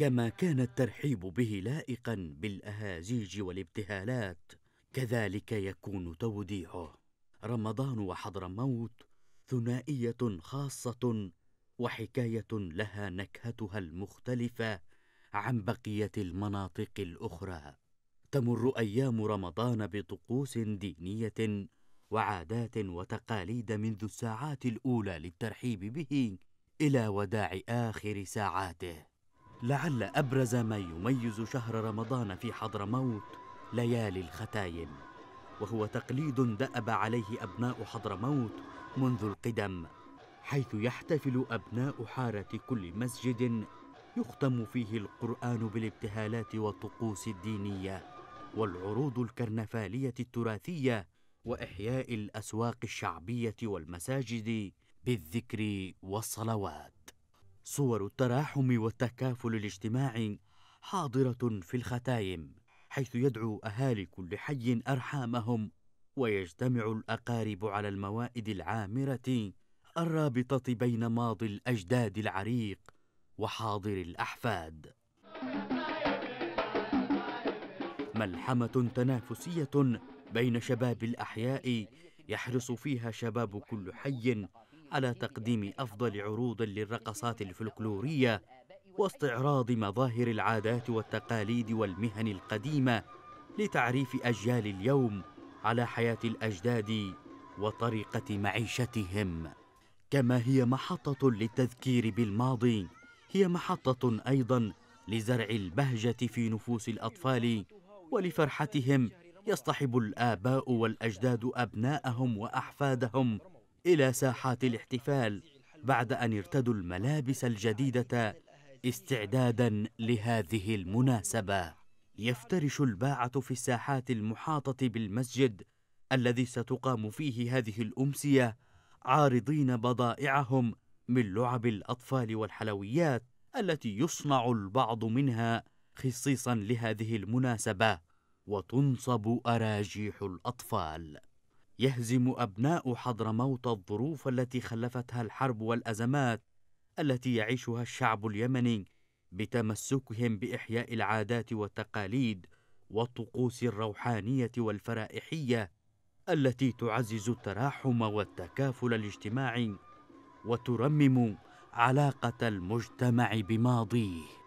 كما كان الترحيب به لائقا بالاهازيج والابتهالات كذلك يكون توديعه رمضان وحضرموت ثنائيه خاصه وحكايه لها نكهتها المختلفه عن بقيه المناطق الاخرى تمر ايام رمضان بطقوس دينيه وعادات وتقاليد منذ الساعات الاولى للترحيب به الى وداع اخر ساعاته لعل أبرز ما يميز شهر رمضان في حضرموت ليالي الختايم وهو تقليد دأب عليه أبناء حضرموت منذ القدم حيث يحتفل أبناء حارة كل مسجد يختم فيه القرآن بالابتهالات والطقوس الدينية والعروض الكرنفالية التراثية وإحياء الأسواق الشعبية والمساجد بالذكر والصلوات صور التراحم والتكافل الاجتماعي حاضرة في الختايم حيث يدعو أهالي كل حي أرحامهم ويجتمع الأقارب على الموائد العامرة الرابطة بين ماضي الأجداد العريق وحاضر الأحفاد ملحمة تنافسية بين شباب الأحياء يحرص فيها شباب كل حي على تقديم أفضل عروض للرقصات الفلكلورية واستعراض مظاهر العادات والتقاليد والمهن القديمة لتعريف أجيال اليوم على حياة الأجداد وطريقة معيشتهم كما هي محطة للتذكير بالماضي هي محطة أيضاً لزرع البهجة في نفوس الأطفال ولفرحتهم يصطحب الآباء والأجداد أبناءهم وأحفادهم إلى ساحات الاحتفال بعد أن ارتدوا الملابس الجديدة استعدادا لهذه المناسبة يفترش الباعة في الساحات المحاطة بالمسجد الذي ستقام فيه هذه الأمسية عارضين بضائعهم من لعب الأطفال والحلويات التي يصنع البعض منها خصيصا لهذه المناسبة وتنصب أراجيح الأطفال يهزم أبناء حضرموت الظروف التي خلفتها الحرب والأزمات التي يعيشها الشعب اليمني بتمسكهم بإحياء العادات والتقاليد والطقوس الروحانية والفرائحية التي تعزز التراحم والتكافل الاجتماعي وترمم علاقة المجتمع بماضيه